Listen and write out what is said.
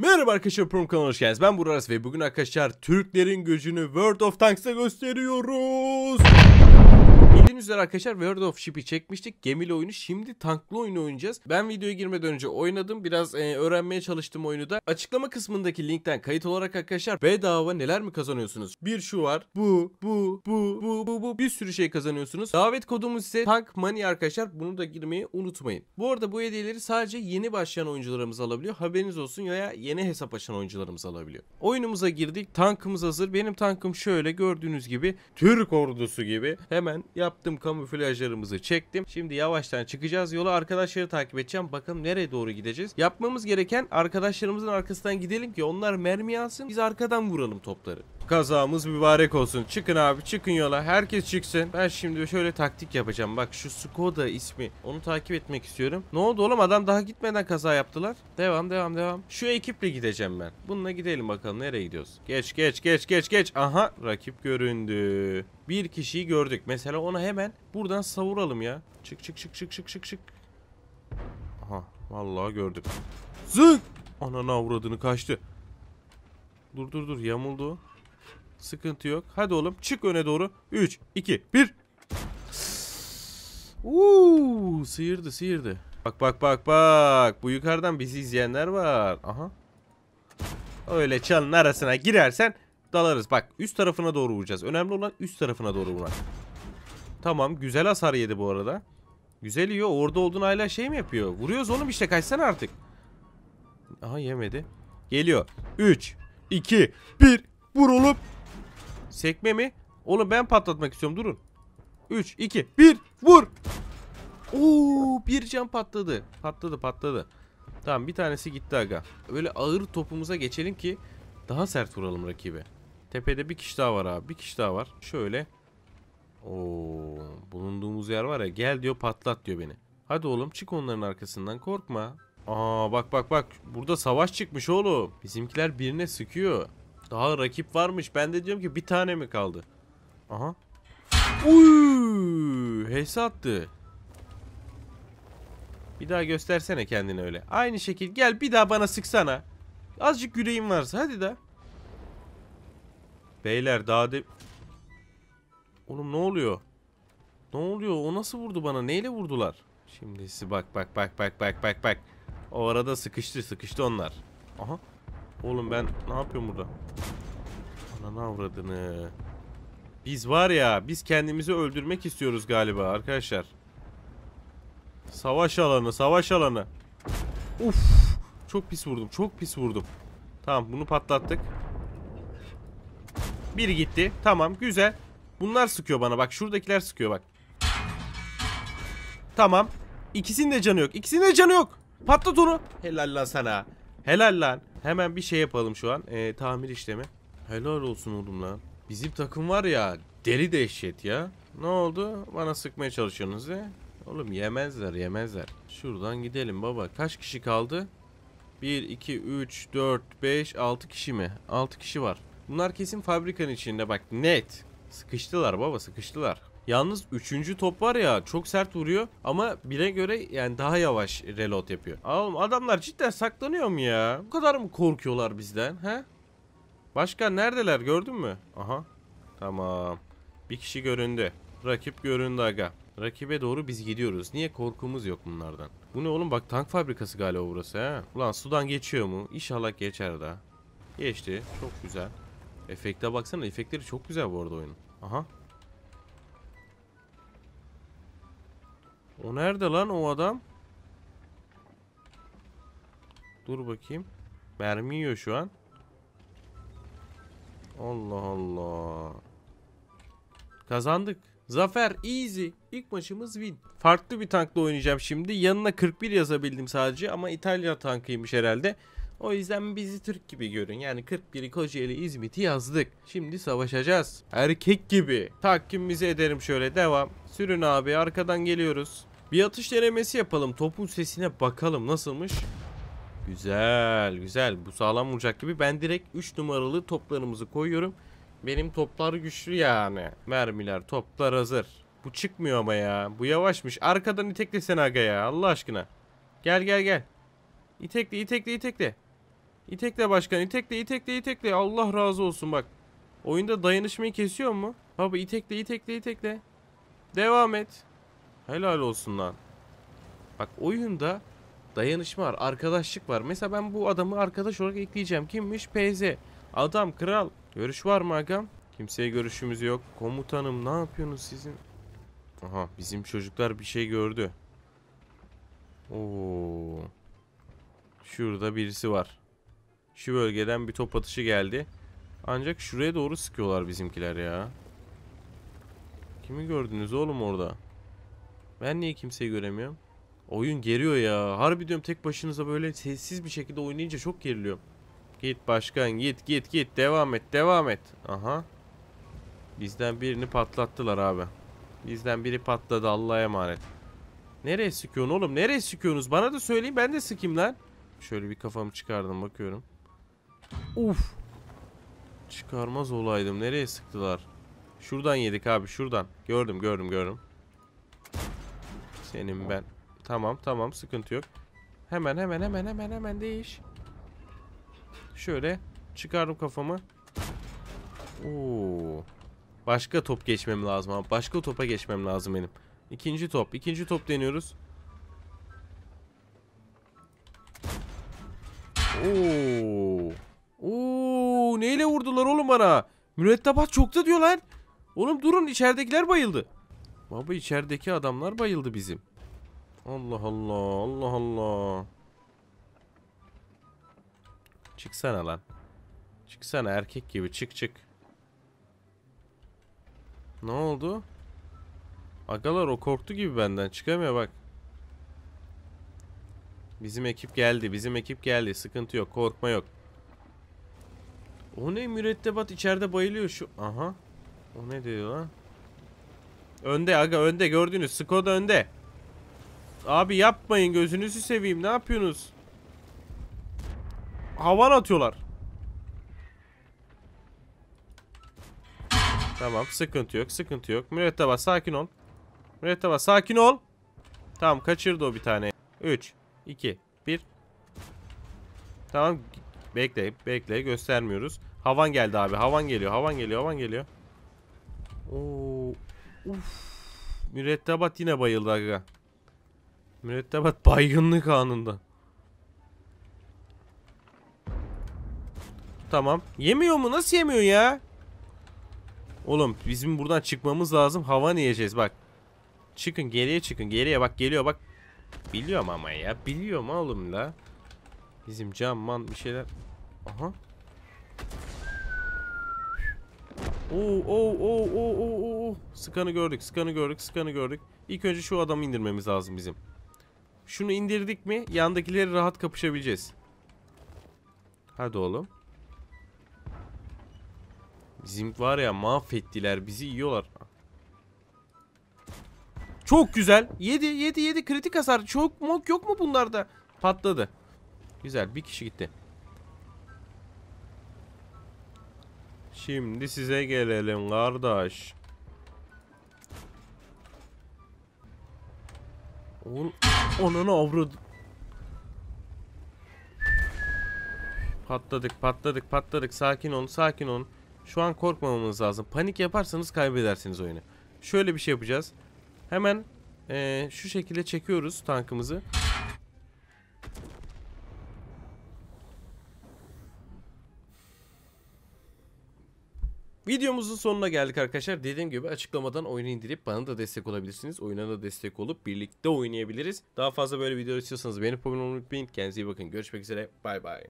Merhaba arkadaşlar Prom kanalına hoş geldiniz. Ben Burak Aras ve bugün arkadaşlar Türklerin gücünü World of Tanks'ta gösteriyoruz. Bildiğiniz üzere arkadaşlar World of Ship'i çekmiştik. Gemili oyunu. Şimdi tanklı oyunu oynayacağız. Ben videoya girmeden önce oynadım. Biraz e, öğrenmeye çalıştım oyunu da. Açıklama kısmındaki linkten kayıt olarak arkadaşlar bedava neler mi kazanıyorsunuz? Bir şu var. Bu, bu, bu, bu, bu, bu. Bir sürü şey kazanıyorsunuz. Davet kodumuz ise Tank Money arkadaşlar. Bunu da girmeyi unutmayın. Bu arada bu hediyeleri sadece yeni başlayan oyuncularımız alabiliyor. Haberiniz olsun ya yeni hesap açan oyuncularımız alabiliyor. Oyunumuza girdik. Tankımız hazır. Benim tankım şöyle gördüğünüz gibi Türk ordusu gibi. Hemen yap yaptım kamuflajlarımızı çektim. Şimdi yavaştan çıkacağız yola arkadaşları takip edeceğim. Bakalım nereye doğru gideceğiz. Yapmamız gereken arkadaşlarımızın arkasından gidelim ki onlar mermi alsın biz arkadan vuralım topları kazamız mübarek olsun. Çıkın abi çıkın yola. Herkes çıksın. Ben şimdi şöyle taktik yapacağım. Bak şu Skoda ismi. Onu takip etmek istiyorum. Ne oldu oğlum adam daha gitmeden kaza yaptılar. Devam devam devam. Şu ekiple gideceğim ben. Bununla gidelim bakalım nereye gidiyoruz. Geç geç geç geç geç. Aha rakip göründü. Bir kişiyi gördük. Mesela ona hemen buradan savuralım ya. Çık çık çık çık çık çık çık. Aha vallahi gördüm. Zık. Anana avradını kaçtı. Dur dur dur yamuldu. Sıkıntı yok. Hadi oğlum çık öne doğru. 3, 2, 1. Uuu sıyırdı sıyırdı. Bak bak bak bak. Bu yukarıdan bizi izleyenler var. Aha. Öyle çalın arasına girersen dalarız. Bak üst tarafına doğru vuracağız. Önemli olan üst tarafına doğru vurmak. Tamam güzel hasar yedi bu arada. Güzel yiyor. Orada olduğun hala şey mi yapıyor? Vuruyoruz oğlum işte kaçsana artık. Aha yemedi. Geliyor. 3, 2, 1. Vur oğlum. Sekme mi? Oğlum ben patlatmak istiyorum durun. 3, 2, 1 vur. Oo, bir cam patladı. Patladı patladı. Tamam bir tanesi gitti aga. Böyle ağır topumuza geçelim ki daha sert vuralım rakibi. Tepede bir kişi daha var abi. Bir kişi daha var. Şöyle. Oo, bulunduğumuz yer var ya. Gel diyor patlat diyor beni. Hadi oğlum çık onların arkasından korkma. Aa bak bak bak. Burada savaş çıkmış oğlum. Bizimkiler birine sıkıyor. Daha rakip varmış. Ben de diyorum ki bir tane mi kaldı? Aha. Uy, HS attı. Bir daha göstersene kendini öyle. Aynı şekil gel bir daha bana sıksana. Azıcık yüreğim varsa hadi da. Beyler daha de... Oğlum ne oluyor? Ne oluyor? O nasıl vurdu bana? Neyle vurdular? Şimdi bak bak bak bak bak bak bak. O arada sıkıştı sıkıştı onlar. Aha. Oğlum ben ne yapıyorum burada? Ananı avradını. Biz var ya biz kendimizi öldürmek istiyoruz galiba arkadaşlar. Savaş alanı savaş alanı. Uf çok pis vurdum çok pis vurdum. Tamam bunu patlattık. Biri gitti tamam güzel. Bunlar sıkıyor bana bak şuradakiler sıkıyor bak. Tamam. İkisinin de canı yok. İkisinin de canı yok. Patlat onu. Helal lan sana. Helal lan. Hemen bir şey yapalım şu an. E, tamir işlemi. Helal olsun oğlum lan. Bizim takım var ya deli dehşet ya. Ne oldu? Bana sıkmaya çalışıyorsunuz ya. Oğlum yemezler yemezler. Şuradan gidelim baba. Kaç kişi kaldı? 1, 2, 3, 4, 5, 6 kişi mi? 6 kişi var. Bunlar kesin fabrikanın içinde bak net. Sıkıştılar baba sıkıştılar. Yalnız üçüncü top var ya çok sert vuruyor ama bire göre yani daha yavaş reload yapıyor. Oğlum adamlar cidden saklanıyor mu ya? Bu kadar mı korkuyorlar bizden he? Başka neredeler gördün mü? Aha tamam. Bir kişi göründü. Rakip göründü aga. Rakibe doğru biz gidiyoruz. Niye korkumuz yok bunlardan? Bu ne oğlum bak tank fabrikası galiba burası He? Ulan sudan geçiyor mu? İnşallah geçer daha. Geçti. Çok güzel. Efekte baksana efektleri çok güzel bu arada oyunun. Aha O nerede lan o adam? Dur bakayım. Mermi yiyor şu an. Allah Allah. Kazandık. Zafer easy. İlk maçımız win. Farklı bir tankla oynayacağım şimdi. Yanına 41 yazabildim sadece ama İtalya tankıymış herhalde. O yüzden bizi Türk gibi görün. Yani 41 Kocaeli İzmit'i yazdık. Şimdi savaşacağız. Erkek gibi. Takvimimizi ederim şöyle devam. Sürün abi arkadan geliyoruz. Bir atış denemesi yapalım. Topun sesine bakalım nasılmış. Güzel güzel bu sağlam vuracak gibi ben direkt 3 numaralı toplarımızı koyuyorum. Benim toplar güçlü yani. Mermiler toplar hazır. Bu çıkmıyor ama ya. Bu yavaşmış. Arkadan iteklesene aga ya Allah aşkına. Gel gel gel. İtekle itekle itekle. İtekle başkan itekle itekle itekle Allah razı olsun bak. Oyunda dayanışmayı kesiyor mu? Abi itekle itekle itekle. Devam et. Helal olsun lan. Bak oyunda dayanışma var arkadaşlık var. Mesela ben bu adamı arkadaş olarak ekleyeceğim. Kimmiş? PZ. Adam kral. Görüş var mı agam? Kimseye görüşümüz yok. Komutanım ne yapıyorsunuz sizin? Aha bizim çocuklar bir şey gördü. Oo. Şurada birisi var. Şu bölgeden bir top atışı geldi. Ancak şuraya doğru sıkıyorlar bizimkiler ya. Kimi gördünüz oğlum orada? Ben niye kimseyi göremiyorum? Oyun geriyor ya. Harbi diyorum tek başınıza böyle sessiz bir şekilde oynayınca çok geriliyorum. Git başkan git git git devam et devam et. Aha. Bizden birini patlattılar abi. Bizden biri patladı Allah'a emanet. Nereye sıkıyorsun oğlum? Nereye sıkıyorsunuz? Bana da söyleyin ben de sıkayım lan. Şöyle bir kafamı çıkardım bakıyorum. Uf. Çıkarmaz olaydım. Nereye sıktılar? Şuradan yedik abi şuradan. Gördüm gördüm gördüm. Senin ben. Tamam tamam sıkıntı yok. Hemen hemen hemen hemen hemen değiş. Şöyle çıkardım kafamı. Oo. Başka top geçmem lazım abi. Başka topa geçmem lazım benim. İkinci top. ikinci top deniyoruz. Oo. Oo neyle vurdular oğlum bana? Mürettebat çokta diyorlar. Oğlum durun içeridekiler bayıldı. Baba içerideki adamlar bayıldı bizim. Allah Allah Allah Allah. Çıksana lan. Çıksana erkek gibi çık çık. Ne oldu? Agalar o korktu gibi benden çıkamıyor bak. Bizim ekip geldi bizim ekip geldi sıkıntı yok korkma yok. O ne mürettebat içeride bayılıyor şu. Aha. O ne diyor lan? Önde aga önde gördünüz. Skoda önde. Abi yapmayın gözünüzü seveyim. Ne yapıyorsunuz? Havan atıyorlar. Tamam sıkıntı yok sıkıntı yok. mürettebat sakin ol. mürettebat sakin ol. Tamam kaçırdı o bir tane. 3, 2, 1. Tamam Bekle bekle göstermiyoruz. Havan geldi abi. Havan geliyor. Havan geliyor. Havan geliyor. Oo. Uf. Mürettebat yine bayıldı aga. Mürettebat baygınlık anında. Tamam. Yemiyor mu? Nasıl yemiyor ya? Oğlum bizim buradan çıkmamız lazım. Havan yiyeceğiz bak. Çıkın geriye çıkın. Geriye bak geliyor bak. Biliyorum ama ya. Biliyorum oğlum da. Bizim cam man bir şeyler. Aha. Oo oo oo oo oo oo. Skanı gördük, skanı gördük, skanı gördük. İlk önce şu adamı indirmemiz lazım bizim. Şunu indirdik mi yandakileri rahat kapışabileceğiz. Hadi oğlum. Bizim var ya mahvettiler bizi yiyorlar. Çok güzel. 7 7 7 kritik hasar. Çok mok yok mu bunlarda? Patladı. Güzel bir kişi gitti. Şimdi size gelelim kardeş. Oğlum ananı avradı. Patladık patladık patladık sakin olun sakin olun. Şu an korkmamamız lazım. Panik yaparsanız kaybedersiniz oyunu. Şöyle bir şey yapacağız. Hemen ee, şu şekilde çekiyoruz tankımızı. Videomuzun sonuna geldik arkadaşlar. Dediğim gibi açıklamadan oyunu indirip bana da destek olabilirsiniz. Oyuna da destek olup birlikte oynayabiliriz. Daha fazla böyle videolar istiyorsanız beğenip abone olmayı unutmayın. Kendinize iyi bakın. Görüşmek üzere. Bay bay.